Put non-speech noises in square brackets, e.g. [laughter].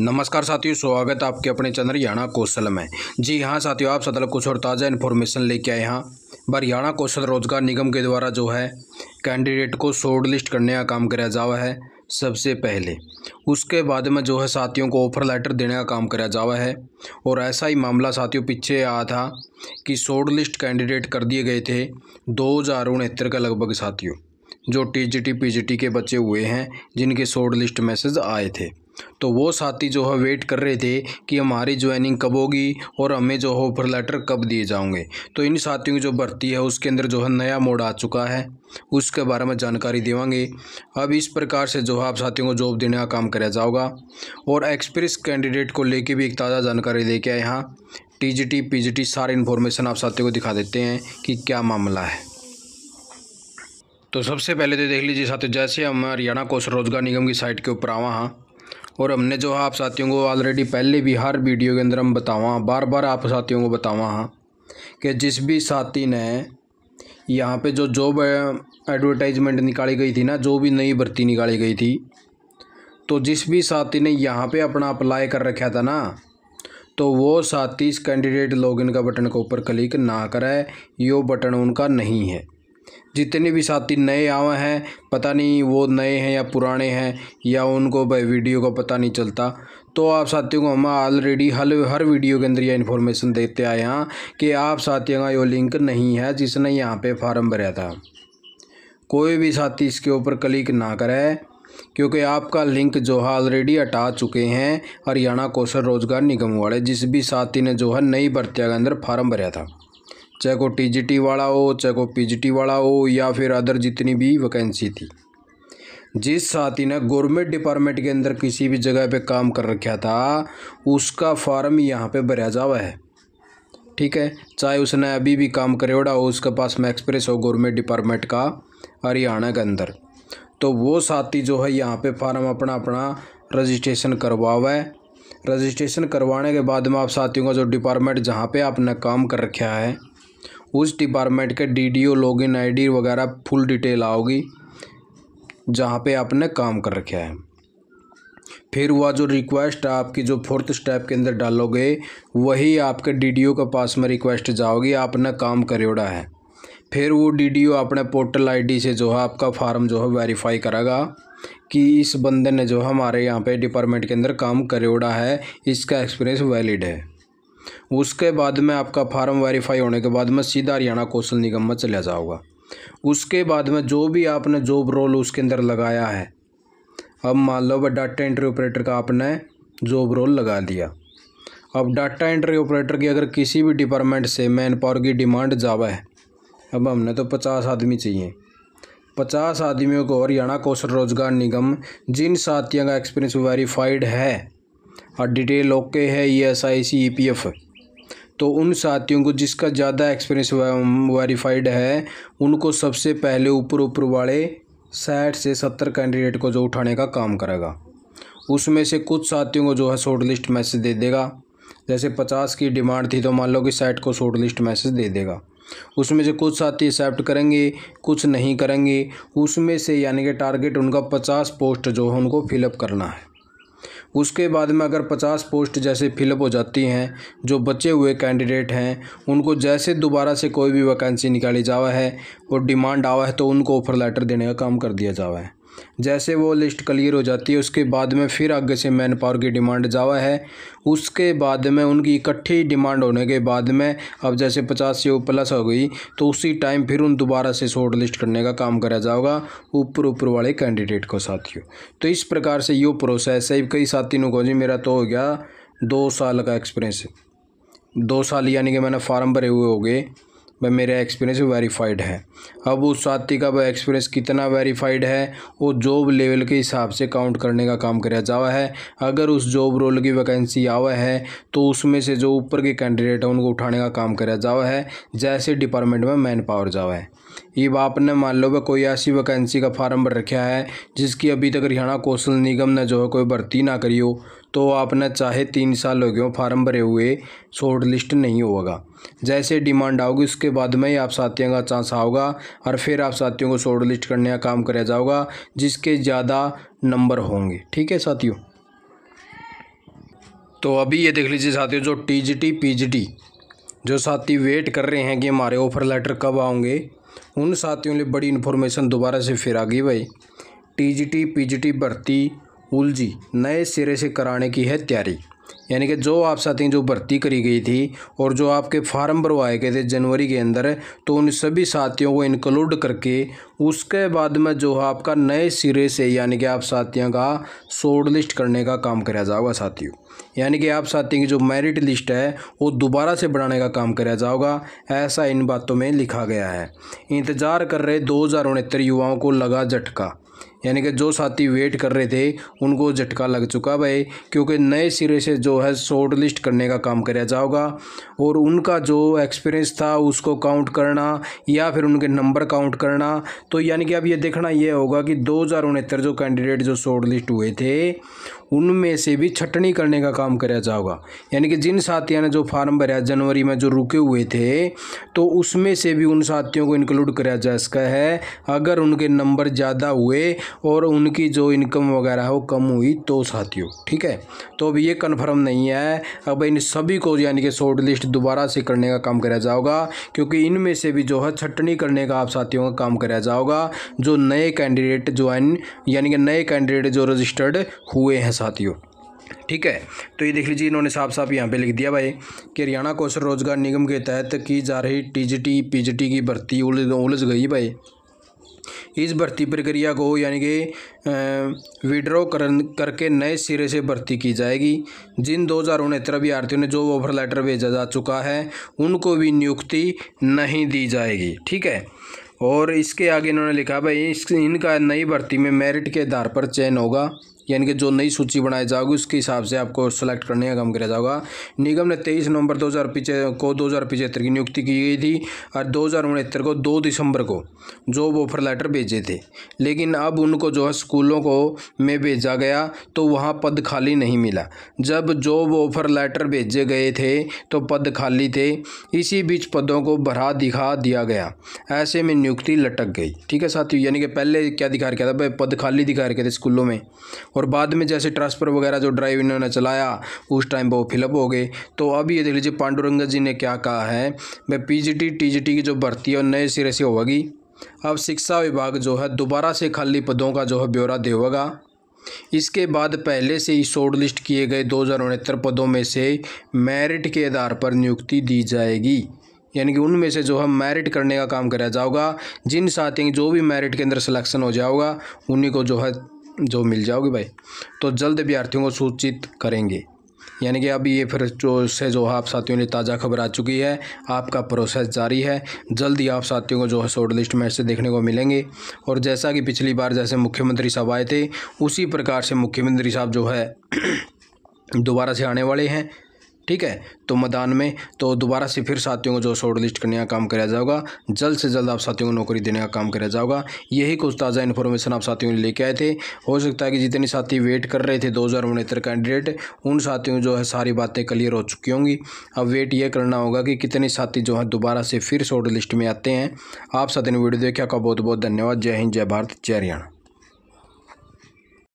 नमस्कार साथियों स्वागत है आपके अपने चैनल हरियाणा कौशल में जी हाँ साथियों आप सदल कुछ और ताज़ा इन्फॉर्मेशन लेके आए हैं हरियाणा कौशल रोजगार निगम के द्वारा जो है कैंडिडेट को शॉर्ट लिस्ट करने का काम कराया जावा है सबसे पहले उसके बाद में जो है साथियों को ऑफर लेटर देने का काम कराया जावा है और ऐसा ही मामला साथियों पीछे आया था कि शॉर्ट लिस्ट कैंडिडेट कर दिए गए थे दो हज़ार उनहत्तर का लगभग साथियों जो जी टी के बच्चे हुए हैं जिनके शॉर्ट लिस्ट मैसेज आए थे तो वो साथी जो है वेट कर रहे थे कि हमारी ज्वाइनिंग कब होगी और हमें जो है ऑफर लेटर कब दिए जाएंगे तो इन साथियों की जो भर्ती है उसके अंदर जो है नया मोड आ चुका है उसके बारे में जानकारी देवांगे अब इस प्रकार से जो है आप साथियों को जॉब देने का काम कराया जाओगा और एक्सपीरियंस कैंडिडेट को लेके भी एक ताज़ा जानकारी लेके आए यहाँ T G G T P T सारी इन्फॉर्मेशन आप साथियों को दिखा देते हैं कि क्या मामला है तो सबसे पहले तो देख लीजिए साथियों जैसे हम हरियाणा कौशल रोजगार निगम की साइट के ऊपर आवा हाँ और हमने जो है हाँ, आप साथियों को ऑलरेडी पहले भी हर वीडियो के अंदर हम बतावा बार बार आप साथियों को बतावा हाँ कि जिस भी साथी ने यहाँ पे जो जॉब एडवर्टाइजमेंट निकाली गई थी ना जो भी नई भर्ती निकाली गई थी तो जिस भी साथी ने यहाँ पे अपना अप्लाई कर रखा था ना तो वो साथी इस कैंडिडेट लॉगिन का बटन के ऊपर क्लिक ना कराए यो बटन उनका नहीं है जितने भी साथी नए आवे हैं पता नहीं वो नए हैं या पुराने हैं या उनको भाई वीडियो का पता नहीं चलता तो आप साथियों को हम ऑलरेडी हर हर वीडियो के अंदर यह इन्फॉर्मेशन देते आए हैं कि आप साथियों का यो लिंक नहीं है जिसने यहाँ पे फार्म भरा था कोई भी साथी इसके ऊपर क्लिक ना करे क्योंकि आपका लिंक जो है ऑलरेडी हटा चुके हैं हरियाणा कौशल रोजगार निगम वाले जिस भी साथी ने जो है नई भर्तियाँ के अंदर फार्म भरा था चाहे को टी वाला हो चाहे को पी वाला हो या फिर अदर जितनी भी वैकेंसी थी जिस साथी ने गवर्नमेंट डिपार्टमेंट के अंदर किसी भी जगह पे काम कर रखा था उसका फॉर्म यहाँ पे भरा जावा है ठीक है चाहे उसने अभी भी काम उड़ा हो उसके पास में एक्सप्रेस हो गवर्नमेंट डिपार्टमेंट का हरियाणा के अंदर तो वो साथी जो है यहाँ पे फार्म अपना अपना रजिस्ट्रेशन करवावा है रजिस्ट्रेशन करवाने के बाद में आप साथियों का जो डिपार्टमेंट जहाँ पे आपने काम कर रखा है उस डिपार्टमेंट के डीडीओ लॉगिन आईडी वगैरह फुल डिटेल आओगी जहाँ पे आपने काम कर रखा है फिर वह जो रिक्वेस्ट आपकी जो फोर्थ स्टेप के अंदर डालोगे वही आपके डीडीओ के पास में रिक्वेस्ट जाओगी आपने काम करोड़ा है फिर वो डीडीओ अपने पोर्टल आईडी से जो है आपका फार्म जो है वेरीफाई करेगा कि इस बंदे ने जो है हमारे यहाँ पे डिपार्टमेंट के अंदर काम करोड़ा है इसका एक्सपीरियंस वैलिड है उसके बाद में आपका फार्म वेरीफाई होने के बाद में सीधा हरियाणा कौशल निगम में चला जाओगा उसके बाद में जो भी आपने जॉब रोल उसके अंदर लगाया है अब मान लो वह डाटा एंट्री ऑपरेटर का आपने जॉब रोल लगा दिया अब डाटा एंट्री ऑपरेटर की अगर किसी भी डिपार्टमेंट से मैन पावर की डिमांड ज़्यादा है अब हमने तो पचास आदमी चाहिए पचास आदमियों को हरियाणा कौशल रोजगार निगम जिन साथियों का एक्सपीरियंस वेरीफाइड है और डिटेल ओके है E S I C E P F तो उन साथियों को जिसका ज़्यादा एक्सपीरियंस वेरीफाइड है उनको सबसे पहले ऊपर ऊपर वाले साठ से सत्तर कैंडिडेट को जो उठाने का काम करेगा उसमें से कुछ साथियों को जो है शॉर्ट लिस्ट मैसेज दे देगा जैसे पचास की डिमांड थी तो मान लो कि साठ को शॉर्ट लिस्ट मैसेज दे देगा उसमें से कुछ साथी एक्सेप्ट करेंगे कुछ नहीं करेंगे उसमें से यानी कि टारगेट उनका पचास पोस्ट जो है उनको फिलअप करना है उसके बाद में अगर पचास पोस्ट जैसे फिलअप हो जाती हैं जो बचे हुए कैंडिडेट हैं उनको जैसे दोबारा से कोई भी वैकेंसी निकाली जावा है और डिमांड आवा है तो उनको ऑफर लेटर देने का काम कर दिया जावा है जैसे वो लिस्ट क्लियर हो जाती है उसके बाद में फिर आगे से मैन पावर की डिमांड जावा है उसके बाद में उनकी इकट्ठी डिमांड होने के बाद में अब जैसे पचास से प्लस हो गई तो उसी टाइम फिर उन दोबारा से शॉर्ट लिस्ट करने का काम करा जाएगा ऊपर ऊपर वाले कैंडिडेट को साथियों तो इस प्रकार से यो प्रोसेस है कई साथी को जी मेरा तो हो गया दो साल का एक्सपीरियंस दो साल यानी कि मैंने फार्म भरे हुए हो गए वह मेरा एक्सपीरियंस वेरीफाइड है अब उस साथी का वह एक्सपीरियंस कितना वेरीफाइड है वो जॉब लेवल के हिसाब से काउंट करने का काम कराया जावा है अगर उस जॉब रोल की वैकेंसी आवा है तो उसमें से जो ऊपर के कैंडिडेट हैं उनको उठाने का काम कराया जावा है जैसे डिपार्टमेंट में मैन पावर जावा है ये आपने मान लो भाई कोई ऐसी वैकेंसी का फार्म भर रखा है जिसकी अभी तक हरियाणा कौशल निगम ने जो है कोई भर्ती ना करी हो तो आपने चाहे तीन साल हो गए हो फार्म भरे हुए शॉर्ट लिस्ट नहीं होगा जैसे डिमांड आओगी उसके बाद में ही आप साथियों का चांस आओगा और फिर आप साथियों को शॉर्ट लिस्ट करने का काम कराया जाओगा जिसके ज़्यादा नंबर होंगे ठीक है साथियों तो अभी ये देख लीजिए साथियों जो T G T P G T जो साथी वेट कर रहे हैं कि हमारे ऑफर लेटर कब आओगे उन साथियों लिए बड़ी इन्फॉर्मेशन दोबारा से फिर आ गई भाई टीजीटी पीजीटी भर्ती उलझी नए सिरे से कराने की है तैयारी यानी कि जो आप साथी जो भर्ती करी गई थी और जो आपके फार्म भरवाए गए थे जनवरी के अंदर तो उन सभी साथियों को इंक्लूड करके उसके बाद में जो आपका नए सिरे से यानी कि आप साथियों का शॉर्ट लिस्ट करने का काम कराया जाएगा साथियों यानी कि आप साथियों की जो मेरिट लिस्ट है वो दोबारा से बढ़ाने का काम कराया जाएगा ऐसा इन बातों में लिखा गया है इंतज़ार कर रहे दो युवाओं को लगा झटका यानी कि जो साथी वेट कर रहे थे उनको झटका लग चुका भाई क्योंकि नए सिरे से जो है शॉर्ट लिस्ट करने का काम कराया जाओगा और उनका जो एक्सपीरियंस था उसको काउंट करना या फिर उनके नंबर काउंट करना तो यानी कि अब ये देखना यह होगा कि दो जो कैंडिडेट जो शॉर्ट लिस्ट हुए थे उनमें से भी छटनी करने का काम कराया जाओगा यानी कि जिन साथियों ने जो फार्म भरा जनवरी में जो रुके हुए थे तो उसमें से भी उन साथियों को इंक्लूड कराया जा सका है अगर उनके नंबर ज़्यादा हुए और उनकी जो इनकम वगैरह है वो कम हुई तो साथियों ठीक है तो अब ये कन्फर्म नहीं है अब इन सभी को यानी कि शॉर्ट लिस्ट दोबारा से करने का काम कराया जाओगा क्योंकि इनमें से भी जो है छटनी करने का आप साथियों का काम कराया जाओगा जो नए कैंडिडेट ज्वाइन यानी कि नए कैंडिडेट जो रजिस्टर्ड हुए हैं साथियों ठीक है तो ये देख लीजिए इन्होंने साफ साफ यहाँ पे लिख दिया भाई कि हरियाणा कौशल रोजगार निगम के तहत की जा रही टीजीटी पीजीटी की भर्ती उलझ उलझ गई भाई इस भर्ती प्रक्रिया को यानी कि विड्रॉ कर करके नए सिरे से भर्ती की जाएगी जिन दो हज़ार उनहत्तर अभ्यर्थियों ने जो ऑफर लेटर भेजा जा चुका है उनको भी नियुक्ति नहीं दी जाएगी ठीक है और इसके आगे इन्होंने लिखा भाई इस इनका नई भर्ती में मेरिट के आधार पर चयन होगा यानी कि जो नई सूची बनाई जाएगी उसके हिसाब से आपको सेलेक्ट करने का काम किया जाएगा निगम ने तेईस नवंबर दो हज़ार को दो हज़ार पिचहत्तर की नियुक्ति की गई थी और दो हज़ार उनहत्तर को दो दिसंबर को जॉब ऑफर लेटर भेजे थे लेकिन अब उनको जो है स्कूलों को में भेजा गया तो वहाँ पद खाली नहीं मिला जब जॉब ऑफर लेटर भेजे गए थे तो पद खाली थे इसी बीच पदों को भरा दिखा दिया गया ऐसे में नियुक्ति लटक गई ठीक है साथियों यानी कि पहले क्या दिखा रखा था भाई पद खाली दिखा रखे थे स्कूलों में और बाद में जैसे ट्रांसफ़र वगैरह जो ड्राइव इन्होंने चलाया उस टाइम पर वो फिलअप हो गए तो अब ये देख लीजिए पांडुरंगा जी ने क्या कहा है भाई जी टी की जो भर्ती है नए सिरे से होगी अब शिक्षा विभाग जो है दोबारा से खाली पदों का जो है ब्यौरा देगा इसके बाद पहले से ही शॉर्ट लिस्ट किए गए दो पदों में से मेरिट के आधार पर नियुक्ति दी जाएगी यानी कि उनमें से जो है मेरिट करने का काम कराया जाएगा जिन साथियों जो भी मेरिट के अंदर सिलेक्शन हो जाएगा उन्हीं को जो है जो मिल जाओगी भाई तो जल्द अभ्यर्थियों को सूचित करेंगे यानी कि अभी ये फिर जो से जो है आप साथियों ने ताज़ा खबर आ चुकी है आपका प्रोसेस जारी है जल्द ही आप साथियों को जो है शॉर्ट लिस्ट में से देखने को मिलेंगे और जैसा कि पिछली बार जैसे मुख्यमंत्री साहब आए थे उसी प्रकार से मुख्यमंत्री साहब जो है [clears throat] दोबारा से आने वाले हैं ठीक है तो मैदान में तो दोबारा से फिर साथियों को जो शॉर्ट लिस्ट करने का काम कराया जाएगा जल्द से जल्द आप साथियों को नौकरी देने का काम कराया जाएगा यही कुछ ताज़ा इन्फॉर्मेशन आप साथियों ने लेके आए थे हो सकता है कि जितने साथी वेट कर रहे थे दो कैंडिडेट उन साथियों जो है सारी बातें क्लियर हो चुकी होंगी अब वेट ये करना होगा कि कितने साथी जो है दोबारा से फिर शॉर्ट लिस्ट में आते हैं आप साथियों वीडियो देखा का बहुत बहुत धन्यवाद जय हिंद जय भारत जय हरियाणा